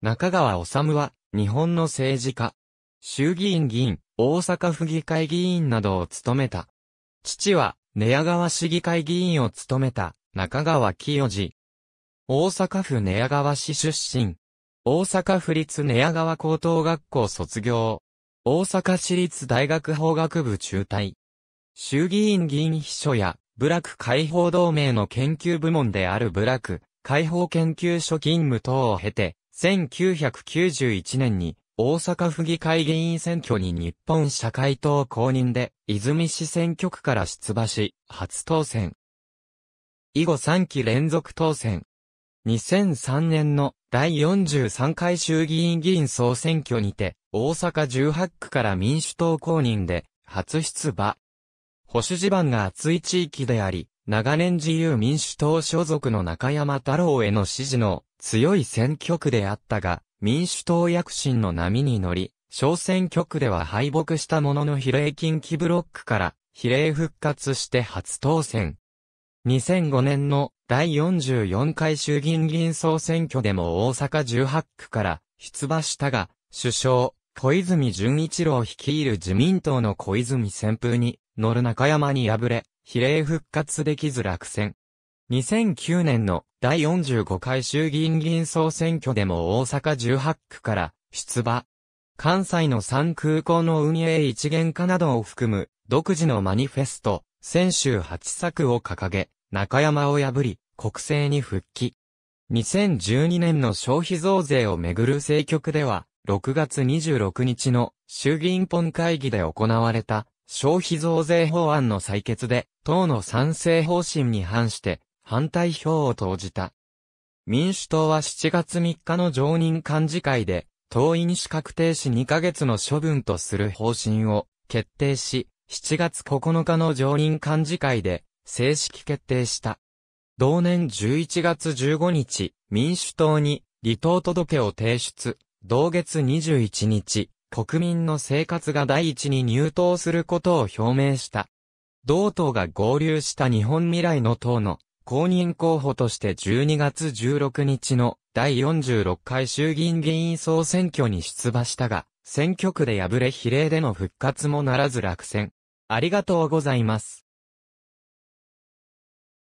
中川治は、日本の政治家。衆議院議員、大阪府議会議員などを務めた。父は、寝屋川市議会議員を務めた、中川清治。大阪府寝屋川市出身。大阪府立寝屋川高等学校卒業。大阪市立大学法学部中退。衆議院議員秘書や、部落解放同盟の研究部門である部落解放研究所勤務等を経て、1991年に大阪府議会議員選挙に日本社会党公認で、泉市選挙区から出馬し、初当選。以後3期連続当選。2003年の第43回衆議院議員総選挙にて、大阪18区から民主党公認で、初出馬。保守地盤が厚い地域であり、長年自由民主党所属の中山太郎への支持の強い選挙区であったが、民主党躍進の波に乗り、小選挙区では敗北したものの比例近畿ブロックから比例復活して初当選。2005年の第44回衆議院議員総選挙でも大阪18区から出馬したが、首相、小泉純一郎率いる自民党の小泉旋風に乗る中山に敗れ、比例復活できず落選。2009年の第45回衆議院議員総選挙でも大阪18区から出馬。関西の3空港の運営一元化などを含む独自のマニフェスト、先週8策を掲げ、中山を破り、国政に復帰。2012年の消費増税をめぐる政局では、6月26日の衆議院本会議で行われた消費増税法案の採決で、党の賛成方針に反して、反対票を投じた。民主党は7月3日の常任幹事会で、党員資格停止2ヶ月の処分とする方針を決定し、7月9日の常任幹事会で正式決定した。同年11月15日、民主党に離党届を提出、同月21日、国民の生活が第一に入党することを表明した。同党が合流した日本未来の党の公認候補として12月16日の第46回衆議院議員総選挙に出馬したが、選挙区で敗れ比例での復活もならず落選。ありがとうございます。